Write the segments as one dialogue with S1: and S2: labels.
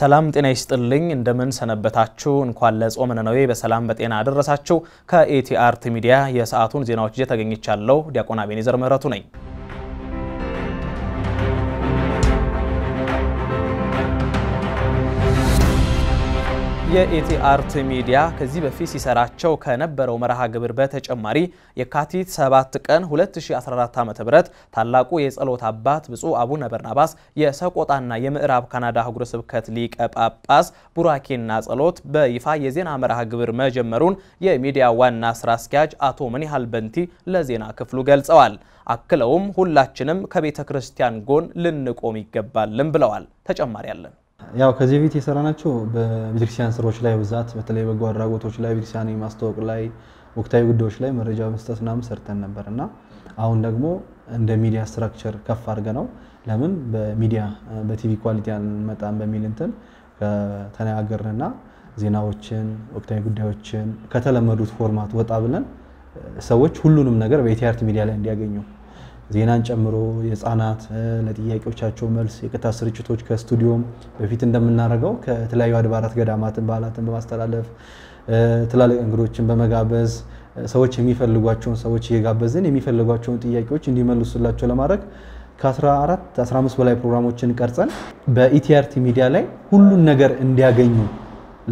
S1: ሰላም ጤና ይስጥልኝ። እንደምን ሰነበታችሁ? እንኳን ለጾመ ነነዌ በሰላም በጤና አደረሳችሁ። ከኤቲአርቲ ሚዲያ የሰዓቱን ዜናዎች ይዤ ተገኝቻለሁ። ዲያቆን አቤኔዘር ምህረቱ ነኝ። የኢቲ አርት ሚዲያ ከዚህ በፊት ሲሰራቸው ከነበረው መርሃ ግብር በተጨማሪ የካቲት 7 ቀን 2014 ም ታላቁ የጸሎት አባት ብፁዕ አቡነ በርናባስ የሰቆጣና የምዕራብ ካናዳ አህጉረ ስብከት ሊቀ ጳጳስ ቡራኬና ጸሎት በይፋ የዜና መርሃ ግብር መጀመሩን የሚዲያ ዋና ስራ አስኪያጅ አቶ ምኒያህል በንቲ ለዜና ክፍሉ ገልጸዋል። አክለውም ሁላችንም ከቤተ ክርስቲያን ጎን ልንቆም ይገባልን ብለዋል። ተጨማሪ አለን።
S2: ያው ከዚህ በፊት የሰራናቸው በቤተክርስቲያን ስራዎች ላይ ብዛት በተለይ በጎ አድራጎቶች ላይ ቤተክርስቲያን የማስተዋወቅ ላይ ወቅታዊ ጉዳዮች ላይ መረጃ መስጠት ምናምን ሰርተን ነበር እና አሁን ደግሞ እንደ ሚዲያ ስትራክቸር ከፍ አድርገ ነው ለምን በሚዲያ በቲቪ ኳሊቲ አንመጣም በሚል እንትን ከተነጋገርንና ዜናዎችን፣ ወቅታዊ ጉዳዮችን ከተለመዱት ፎርማት ወጣ ብለን ሰዎች ሁሉንም ነገር በኢቲአርት ሚዲያ ላይ እንዲያገኙ ዜናን ጨምሮ የህፃናት ለጥያቄዎቻቸው መልስ የቅታ ስርጭቶች ከስቱዲዮም በፊት እንደምናደርገው ከተለያዩ አድባራት፣ ገዳማትን፣ በዓላትን በማስተላለፍ ትላልቅ እንግዶችን በመጋበዝ ሰዎች የሚፈልጓቸውን ሰዎች እየጋበዝን የሚፈልጓቸውን ጥያቄዎች እንዲመልሱላቸው ለማድረግ ከ14 15 በላይ ፕሮግራሞችን ቀርጸን በኢቲአርቲ ሚዲያ ላይ ሁሉን ነገር እንዲያገኙ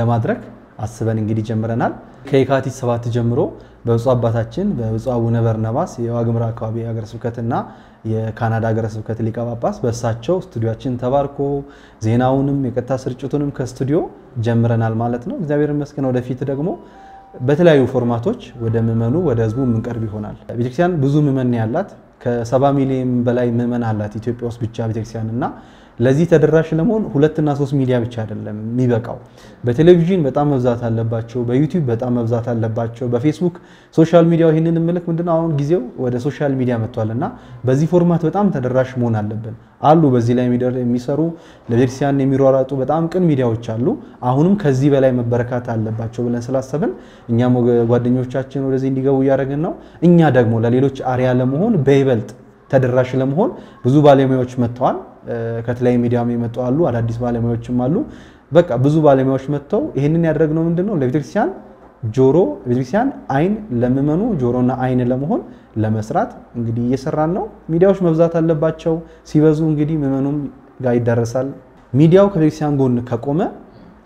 S2: ለማድረግ አስበን እንግዲህ ጀምረናል። ከየካቲት ሰባት ጀምሮ በብፁዕ አባታችን በብፁዕ አቡነ በርናባስ የዋግምራ አካባቢ ሀገረ ስብከትና የካናዳ ሀገረ ስብከት ሊቀ ጳጳስ በእሳቸው ስቱዲዮችን ተባርኮ ዜናውንም የቀጥታ ስርጭቱንም ከስቱዲዮ ጀምረናል ማለት ነው። እግዚአብሔር ይመስገን። ወደፊት ደግሞ በተለያዩ ፎርማቶች ወደ ምዕመኑ ወደ ህዝቡ የምንቀርብ ይሆናል። ቤተክርስቲያን ብዙ ምዕመን ያላት ከሰባ ሚሊዮን በላይ ምዕመን አላት ኢትዮጵያ ውስጥ ብቻ ቤተክርስቲያን እና ለዚህ ተደራሽ ለመሆን ሁለትና ሶስት ሚዲያ ብቻ አይደለም የሚበቃው። በቴሌቪዥን በጣም መብዛት አለባቸው፣ በዩቲዩብ በጣም መብዛት አለባቸው፣ በፌስቡክ ሶሻል ሚዲያው ይህንን ምልክ ምንድነው አሁን ጊዜው ወደ ሶሻል ሚዲያ መጥቷል እና በዚህ ፎርማት በጣም ተደራሽ መሆን አለብን። አሉ በዚህ ላይ የሚሰሩ ለቤተክርስቲያን የሚሯራጡ በጣም ቅን ሚዲያዎች አሉ። አሁንም ከዚህ በላይ መበረካት አለባቸው ብለን ስላሰብን እኛም ጓደኞቻችን ወደዚህ እንዲገቡ እያደረግን ነው። እኛ ደግሞ ለሌሎች አሪያ ለመሆን በይበልጥ ተደራሽ ለመሆን ብዙ ባለሙያዎች መጥተዋል። ከተለያዩ ሚዲያም የመጡ አሉ፣ አዳዲስ ባለሙያዎችም አሉ። በቃ ብዙ ባለሙያዎች መጥተው ይህንን ያደረግነው ምንድን ነው ለቤተክርስቲያን ጆሮ ቤተክርስቲያን አይን ለምመኑ ጆሮና አይን ለመሆን ለመስራት እንግዲህ እየሰራን ነው። ሚዲያዎች መብዛት አለባቸው። ሲበዙ እንግዲህ ምመኑም ጋር ይዳረሳል። ሚዲያው ከቤተክርስቲያን ጎን ከቆመ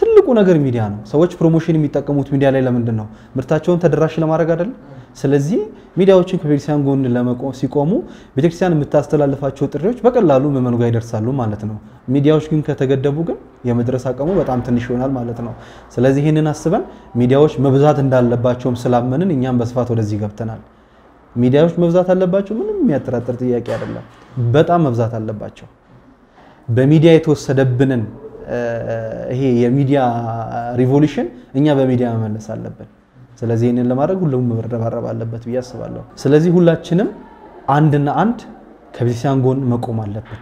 S2: ትልቁ ነገር ሚዲያ ነው። ሰዎች ፕሮሞሽን የሚጠቀሙት ሚዲያ ላይ ለምንድን ነው? ምርታቸውን ተደራሽ ለማድረግ አይደለም። ስለዚህ ሚዲያዎችን ከቤተክርስቲያን ጎን ሲቆሙ ቤተክርስቲያን የምታስተላልፋቸው ጥሪዎች በቀላሉ ምዕመኑ ጋር ይደርሳሉ ማለት ነው። ሚዲያዎች ግን ከተገደቡ ግን የመድረስ አቅሙ በጣም ትንሽ ይሆናል ማለት ነው። ስለዚህ ይህንን አስበን ሚዲያዎች መብዛት እንዳለባቸውም ስላመንን እኛም በስፋት ወደዚህ ገብተናል። ሚዲያዎች መብዛት አለባቸው፣ ምንም የሚያጠራጥር ጥያቄ አይደለም። በጣም መብዛት አለባቸው። በሚዲያ የተወሰደብንን ይሄ የሚዲያ ሪቮሉሽን እኛ በሚዲያ መመለስ አለብን። ስለዚህ ይህንን ለማድረግ ሁሉም መረባረብ አለበት ብዬ አስባለሁ። ስለዚህ ሁላችንም አንድና አንድ ከቤተክርስቲያን ጎን መቆም አለብን።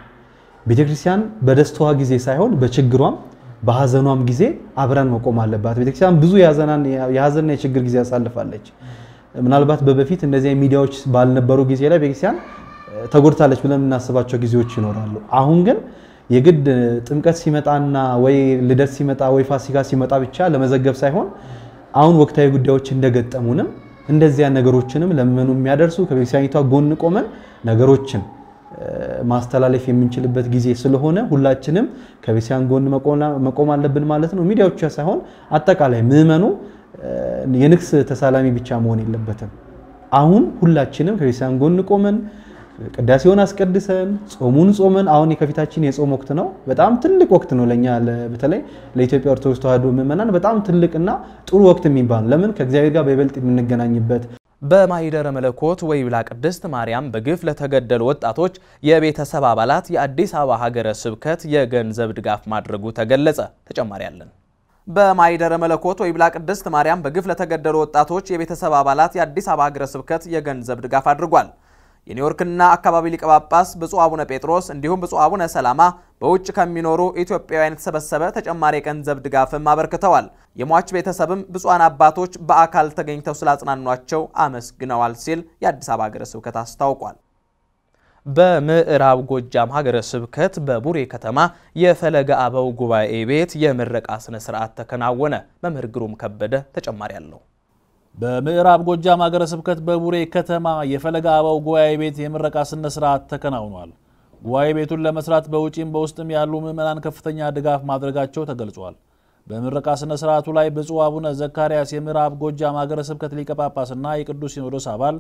S2: ቤተክርስቲያን በደስታዋ ጊዜ ሳይሆን በችግሯም በሀዘኗም ጊዜ አብረን መቆም አለባት። ቤተክርስቲያን ብዙ የሀዘንና የችግር ጊዜ ያሳልፋለች። ምናልባት በበፊት እነዚህ ሚዲያዎች ባልነበሩ ጊዜ ላይ ቤተክርስቲያን ተጎድታለች ብለን የምናስባቸው ጊዜዎች ይኖራሉ። አሁን ግን የግድ ጥምቀት ሲመጣና ወይ ልደት ሲመጣ ወይ ፋሲካ ሲመጣ ብቻ ለመዘገብ ሳይሆን አሁን ወቅታዊ ጉዳዮች እንደገጠሙንም እንደዚያ ነገሮችንም ለመኑ የሚያደርሱ ከቤተክርስቲያኒቷ ጎን ቆመን ነገሮችን ማስተላለፍ የምንችልበት ጊዜ ስለሆነ ሁላችንም ከቤተክርስቲያን ጎን መቆም አለብን ማለት ነው። ሚዲያዎቹ ሳይሆን አጠቃላይ ምዕመኑ የንግስ ተሳላሚ ብቻ መሆን የለበትም። አሁን ሁላችንም ከቤተክርስቲያን ጎን ቆመን ቅዳሴውን አስቀድሰን ጾሙን ጾመን አሁን የከፊታችን የጾም ወቅት ነው። በጣም ትልቅ ወቅት ነው ለኛ በተለይ ለኢትዮጵያ ኦርቶዶክስ ተዋሕዶ ምዕመናን በጣም ትልቅና ጥሩ ወቅት የሚባል ለምን ከእግዚአብሔር ጋር በይበልጥ የምንገናኝበት በማይደረ መለኮት
S1: ወይብላ ቅድስት ማርያም በግፍ ለተገደሉ ወጣቶች የቤተሰብ አባላት የአዲስ አበባ ሀገረ ስብከት የገንዘብ ድጋፍ ማድረጉ ተገለጸ። ተጨማሪ አለን። በማይደረ መለኮት ወይብላ ቅድስት ማርያም በግፍ ለተገደሉ ወጣቶች የቤተሰብ አባላት የአዲስ አበባ ሀገረ ስብከት የገንዘብ ድጋፍ አድርጓል። የኒውዮርክና አካባቢ ሊቀ ጳጳስ ብፁዕ አቡነ ጴጥሮስ እንዲሁም ብፁዕ አቡነ ሰላማ በውጭ ከሚኖሩ ኢትዮጵያውያን የተሰበሰበ ተጨማሪ የገንዘብ ድጋፍም አበርክተዋል። የሟች ቤተሰብም ብፁዓን አባቶች በአካል ተገኝተው ስላጽናኗቸው አመስግነዋል ሲል የአዲስ አበባ ሀገረ ስብከት አስታውቋል። በምዕራብ ጎጃም ሀገረ ስብከት በቡሬ ከተማ የፈለገ አበው ጉባኤ ቤት የምረቃ ስነ ስርዓት ተከናወነ። መምህር ግሩም ከበደ ተጨማሪ አለው። በምዕራብ ጎጃም አገረ ስብከት በቡሬ ከተማ
S3: የፈለገ አበው ጉባኤ ቤት የምረቃ ስነ ስርዓት ተከናውኗል። ጉባኤ ቤቱን ለመስራት በውጪም በውስጥም ያሉ ምዕመናን ከፍተኛ ድጋፍ ማድረጋቸው ተገልጿል። በምረቃ ስነ ስርዓቱ ላይ ብፁዕ አቡነ ዘካርያስ የምዕራብ ጎጃም አገረ ስብከት ሊቀ ጳጳስና የቅዱስ ሲኖዶስ አባል፣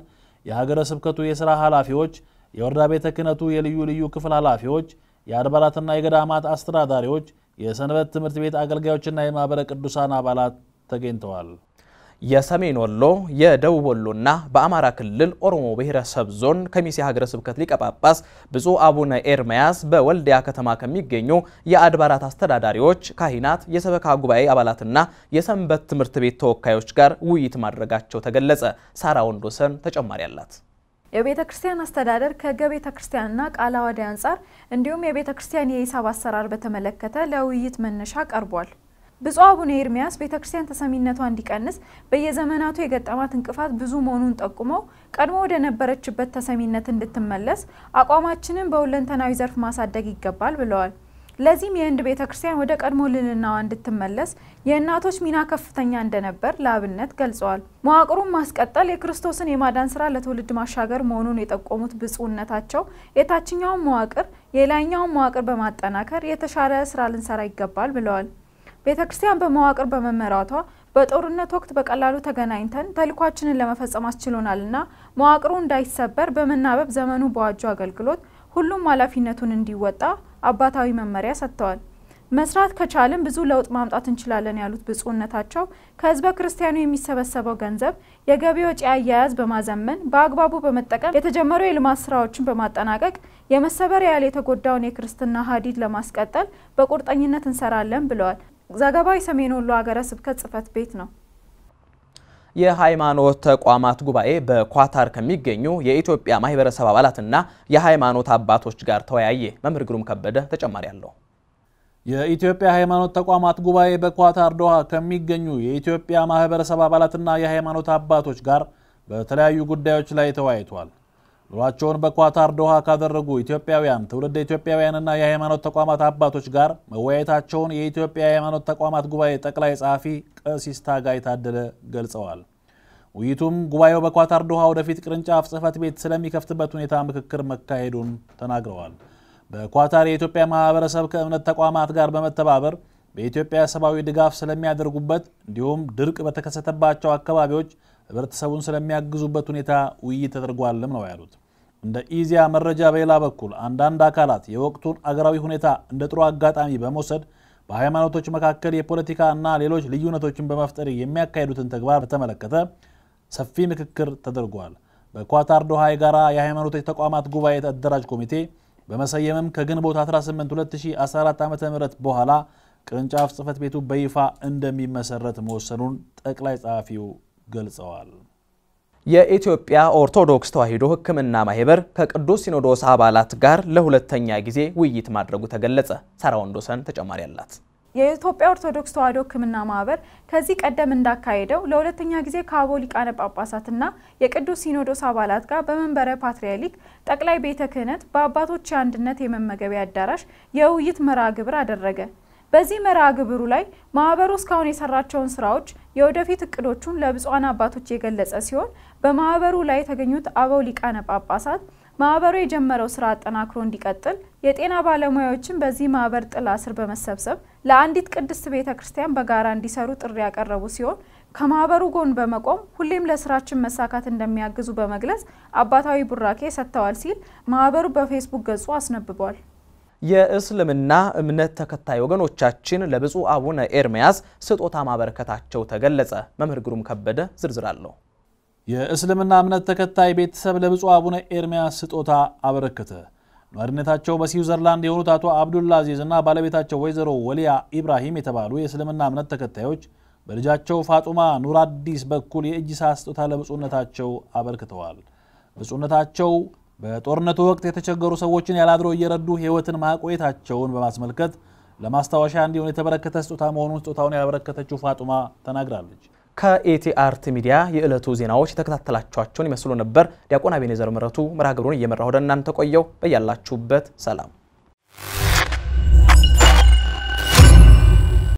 S3: የሀገረ ስብከቱ የሥራ ኃላፊዎች፣ የወረዳ ቤተ ክህነቱ የልዩ ልዩ ክፍል ኃላፊዎች፣ የአድባራትና የገዳማት አስተዳዳሪዎች፣ የሰንበት ትምህርት ቤት አገልጋዮችና የማኅበረ ቅዱሳን አባላት
S1: ተገኝተዋል። የሰሜን ወሎ የደቡብ ወሎና በአማራ ክልል ኦሮሞ ብሔረሰብ ዞን ከሚሴ ሀገረ ስብከት ሊቀ ጳጳስ ብፁዕ አቡነ ኤርምያስ በወልዲያ ከተማ ከሚገኙ የአድባራት አስተዳዳሪዎች፣ ካህናት፣ የሰበካ ጉባኤ አባላትና የሰንበት ትምህርት ቤት ተወካዮች ጋር ውይይት ማድረጋቸው ተገለጸ። ሳራ ወንዶሰን ተጨማሪ አላት።
S4: የቤተ ክርስቲያን አስተዳደር ከሕገ ቤተ ክርስቲያንና ቃለ ዓዋዲ አንጻር እንዲሁም የቤተ ክርስቲያን የሂሳብ አሰራር በተመለከተ ለውይይት መነሻ ቀርቧል። ብፁዕ አቡነ ኤርሚያስ ቤተ ክርስቲያን ተሰሚነቷ እንዲቀንስ በየዘመናቱ የገጠማት እንቅፋት ብዙ መሆኑን ጠቁመው ቀድሞ ወደ ነበረችበት ተሰሚነት እንድትመለስ አቋማችንን በሁለንተናዊ ዘርፍ ማሳደግ ይገባል ብለዋል። ለዚህም የህንድ ቤተ ክርስቲያን ወደ ቀድሞ ልልናዋ እንድትመለስ የእናቶች ሚና ከፍተኛ እንደነበር ለአብነት ገልጸዋል። መዋቅሩን ማስቀጠል የክርስቶስን የማዳን ስራ ለትውልድ ማሻገር መሆኑን የጠቆሙት ብፁዕነታቸው የታችኛውን መዋቅር የላይኛውን መዋቅር በማጠናከር የተሻለ ስራ ልንሰራ ይገባል ብለዋል። ቤተ ክርስቲያን በመዋቅር በመመራቷ በጦርነት ወቅት በቀላሉ ተገናኝተን ተልኳችንን ለመፈጸም አስችሎናልና መዋቅሩ እንዳይሰበር በመናበብ ዘመኑ በዋጁ አገልግሎት ሁሉም ኃላፊነቱን እንዲወጣ አባታዊ መመሪያ ሰጥተዋል። መስራት ከቻልን ብዙ ለውጥ ማምጣት እንችላለን ያሉት ብፁዕነታቸው ከህዝበ ክርስቲያኑ የሚሰበሰበው ገንዘብ የገቢ ወጪ አያያዝ በማዘመን በአግባቡ በመጠቀም የተጀመሩ የልማት ስራዎችን በማጠናቀቅ የመሰበር ያህል የተጎዳውን የክርስትና ሀዲድ ለማስቀጠል በቁርጠኝነት እንሰራለን ብለዋል። ዘገባው የሰሜን ወሎ ሀገረ ስብከት ጽህፈት ቤት ነው።
S1: የሃይማኖት ተቋማት ጉባኤ በኳታር ከሚገኙ የኢትዮጵያ ማህበረሰብ አባላትና የሃይማኖት አባቶች ጋር ተወያየ። መምህር ግሩም ከበደ ተጨማሪ አለው።
S3: የኢትዮጵያ ሃይማኖት ተቋማት ጉባኤ በኳታር ዶሃ ከሚገኙ የኢትዮጵያ ማህበረሰብ አባላትና የሃይማኖት አባቶች ጋር በተለያዩ ጉዳዮች ላይ ተወያይቷል። ኑሯቸውን በኳታር ዶሃ ካደረጉ ኢትዮጵያውያን ትውልድ ኢትዮጵያውያንና የሃይማኖት ተቋማት አባቶች ጋር መወያየታቸውን የኢትዮጵያ የሃይማኖት ተቋማት ጉባኤ ጠቅላይ ጸሐፊ ቀሲስ ታጋይ ታደለ ገልጸዋል። ውይይቱም ጉባኤው በኳታር ዶሃ ወደፊት ቅርንጫፍ ጽህፈት ቤት ስለሚከፍትበት ሁኔታ ምክክር መካሄዱን ተናግረዋል። በኳታር የኢትዮጵያ ማህበረሰብ ከእምነት ተቋማት ጋር በመተባበር በኢትዮጵያ ሰብአዊ ድጋፍ ስለሚያደርጉበት እንዲሁም ድርቅ በተከሰተባቸው አካባቢዎች ህብረተሰቡን ስለሚያግዙበት ሁኔታ ውይይት ተደርጓልም ነው ያሉት። እንደ ኢዚያ መረጃ በሌላ በኩል አንዳንድ አካላት የወቅቱን አገራዊ ሁኔታ እንደ ጥሩ አጋጣሚ በመውሰድ በሃይማኖቶች መካከል የፖለቲካ እና ሌሎች ልዩነቶችን በመፍጠር የሚያካሂዱትን ተግባር በተመለከተ ሰፊ ምክክር ተደርጓል። በኳታር ዶሃ የጋራ የሃይማኖቶች ተቋማት ጉባኤ አደራጅ ኮሚቴ በመሰየምም ከግንቦት 18 2014 ዓ ም በኋላ ቅርንጫፍ ጽህፈት ቤቱ በይፋ እንደሚመሰረት መወሰኑን ጠቅላይ ጸሐፊው ገልጸዋል።
S1: የኢትዮጵያ ኦርቶዶክስ ተዋሕዶ ሕክምና ማህበር ከቅዱስ ሲኖዶስ አባላት ጋር ለሁለተኛ ጊዜ ውይይት ማድረጉ ተገለጸ። ሳራ ወንዶሰን ተጨማሪ አላት።
S4: የኢትዮጵያ ኦርቶዶክስ ተዋሕዶ ሕክምና ማህበር ከዚህ ቀደም እንዳካሄደው ለሁለተኛ ጊዜ ከአቦ ሊቃነ ጳጳሳትና የቅዱስ ሲኖዶስ አባላት ጋር በመንበረ ፓትርያርክ ጠቅላይ ቤተ ክህነት በአባቶች የአንድነት የመመገቢያ አዳራሽ የውይይት መርሃ ግብር አደረገ። በዚህ መርሃ ግብሩ ላይ ማህበሩ እስካሁን የሰራቸውን ስራዎች፣ የወደፊት እቅዶቹን ለብፁዓን አባቶች የገለጸ ሲሆን በማህበሩ ላይ የተገኙት አበው ሊቃነ ጳጳሳት ማህበሩ የጀመረው ስራ አጠናክሮ እንዲቀጥል የጤና ባለሙያዎችን በዚህ ማህበር ጥላ ስር በመሰብሰብ ለአንዲት ቅድስት ቤተ ክርስቲያን በጋራ እንዲሰሩ ጥሪ ያቀረቡ ሲሆን ከማህበሩ ጎን በመቆም ሁሌም ለስራችን መሳካት እንደሚያግዙ በመግለጽ አባታዊ ቡራኬ ሰጥተዋል ሲል ማህበሩ በፌስቡክ ገጹ አስነብቧል።
S1: የእስልምና እምነት ተከታይ ወገኖቻችን ለብፁዕ አቡነ ኤርምያስ ስጦታ ማበረከታቸው ተገለጸ። መምህር ግሩም ከበደ ዝርዝር አለው። የእስልምና እምነት ተከታይ ቤተሰብ
S3: ለብፁዕ አቡነ ኤርምያስ ስጦታ አበረከተ። ነዋሪነታቸው በስዊዘርላንድ የሆኑት አቶ አብዱላ አዚዝ እና ባለቤታቸው ወይዘሮ ወሊያ ኢብራሂም የተባሉ የእስልምና እምነት ተከታዮች በልጃቸው ፋጡማ ኑር አዲስ በኩል የእጅ ሰዓት ስጦታ ለብፁዕነታቸው አበርክተዋል። ብፁዕነታቸው በጦርነቱ ወቅት የተቸገሩ ሰዎችን ያላድሮ እየረዱ ህይወትን ማቆየታቸውን በማስመልከት ለማስታወሻ እንዲሆን የተበረከተ ስጦታ መሆኑን ስጦታውን ያበረከተችው ፋጡማ ተናግራለች።
S1: ከኤቲአርቲ ሚዲያ የዕለቱ ዜናዎች የተከታተላችኋቸውን ይመስሉ ነበር። ዲያቆን አቤኔዘር ምረቱ መርሃ ግብሩን እየመራ ወደ እናንተ ቆየው። በያላችሁበት ሰላም